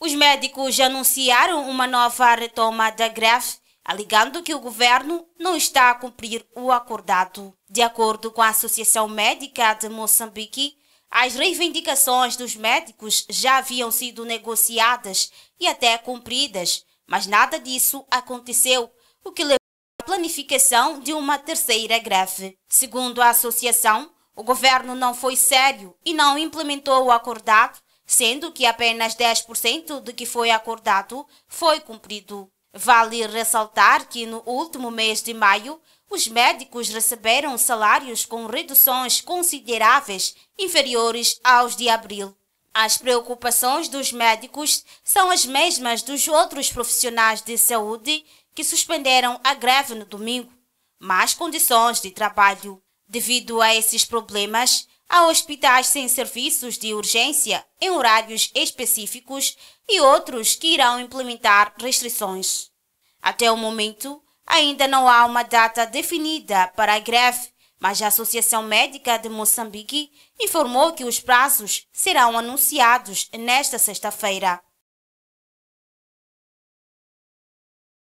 Os médicos anunciaram uma nova retoma da greve, alegando que o governo não está a cumprir o acordado. De acordo com a Associação Médica de Moçambique, as reivindicações dos médicos já haviam sido negociadas e até cumpridas, mas nada disso aconteceu, o que levou à planificação de uma terceira greve. Segundo a associação, o governo não foi sério e não implementou o acordado sendo que apenas 10% do que foi acordado foi cumprido. Vale ressaltar que no último mês de maio, os médicos receberam salários com reduções consideráveis inferiores aos de abril. As preocupações dos médicos são as mesmas dos outros profissionais de saúde que suspenderam a greve no domingo, mas condições de trabalho. Devido a esses problemas, Há hospitais sem serviços de urgência em horários específicos e outros que irão implementar restrições. Até o momento, ainda não há uma data definida para a greve, mas a Associação Médica de Moçambique informou que os prazos serão anunciados nesta sexta-feira.